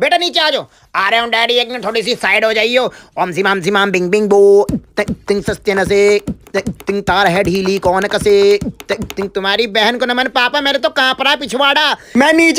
बेटा नीचे आ जाओ आ रहे हो डैडी एक मिनट थोड़ी सी साइड हो जाइयो ओम सी माम सी माम बिंग बिंग बो तिंग सस्ते न से तिंग तार है ढीली कौन कसे तिंग तुम्हारी बहन को न मन पापा मेरे तो कांपरा पिछवाड़ा मैं नीचे